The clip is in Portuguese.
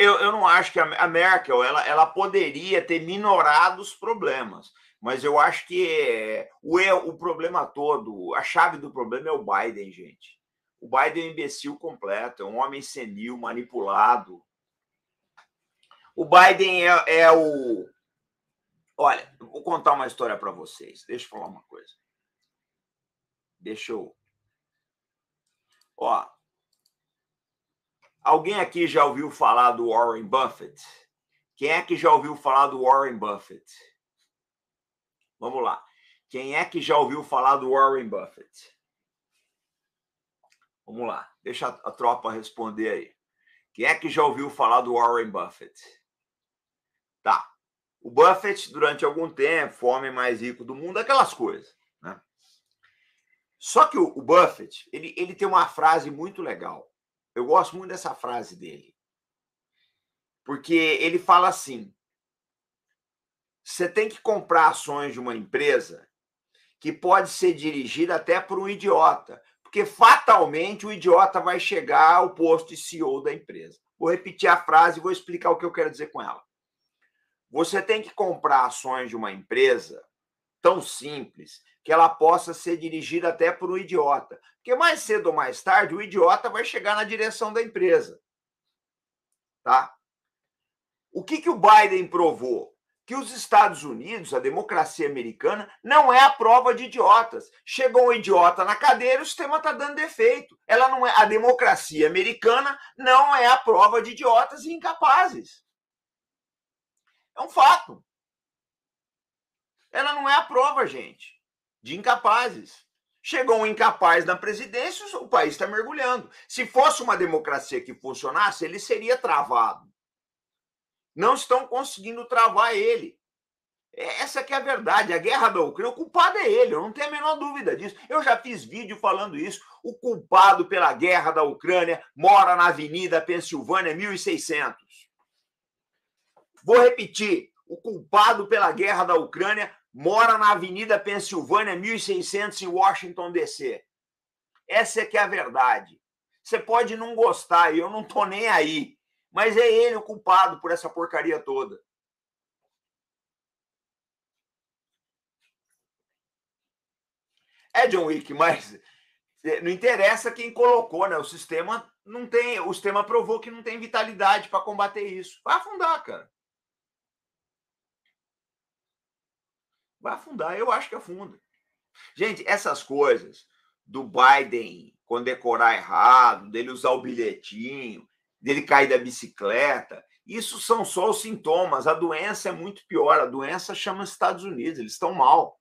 eu, eu não acho que a, Merkel ela, ela poderia ter minorado os problemas, mas eu acho que eh, o, é, o problema todo, a chave do problema é o Biden, gente. O Biden é um imbecil completo, é um homem senil, manipulado. O Biden é, é o. Olha, vou contar uma história para vocês. Deixa eu falar uma coisa. Deixa eu. Ó, Alguém aqui já ouviu falar do Warren Buffett? Quem é que já ouviu falar do Warren Buffett? Vamos lá. Quem é que já ouviu falar do Warren Buffett? Vamos lá. Deixa a tropa responder aí. Quem é que já ouviu falar do Warren Buffett? Tá. O Buffett, durante algum tempo, foi o homem mais rico do mundo, aquelas coisas. Né? Só que o Buffett, ele, ele tem uma frase muito legal. Eu gosto muito dessa frase dele. Porque ele fala assim: você tem que comprar ações de uma empresa que pode ser dirigida até por um idiota, porque fatalmente o idiota vai chegar ao posto de CEO da empresa. Vou repetir a frase e vou explicar o que eu quero dizer com ela. Você tem que comprar ações de uma empresa tão simples que ela possa ser dirigida até por um idiota. Porque mais cedo ou mais tarde, o idiota vai chegar na direção da empresa. Tá? O que, que o Biden provou? Que os Estados Unidos, a democracia americana, não é a prova de idiotas. Chegou um idiota na cadeira, o sistema está dando defeito. Ela não é a democracia americana não é a prova de idiotas e incapazes. É um fato. Ela não é a prova, gente, de incapazes. Chegou um incapaz na presidência, o país está mergulhando. Se fosse uma democracia que funcionasse, ele seria travado. Não estão conseguindo travar ele. É, essa que é a verdade. A guerra da Ucrânia, o culpado é ele, eu não tenho a menor dúvida disso. Eu já fiz vídeo falando isso. O culpado pela guerra da Ucrânia mora na Avenida Pensilvânia 1600. Vou repetir: o culpado pela guerra da Ucrânia mora na Avenida Pensilvânia, 1600, em Washington, D.C. Essa é que é a verdade. Você pode não gostar, e eu não tô nem aí, mas é ele o culpado por essa porcaria toda. É John Wick, mas é, não interessa quem colocou, né? O sistema não tem, o sistema provou que não tem vitalidade para combater isso. Vai afundar, cara. Vai afundar, eu acho que afunda. Gente, essas coisas do Biden condecorar errado, dele usar o bilhetinho, dele cair da bicicleta, isso são só os sintomas. A doença é muito pior. A doença chama Estados Unidos, eles estão mal.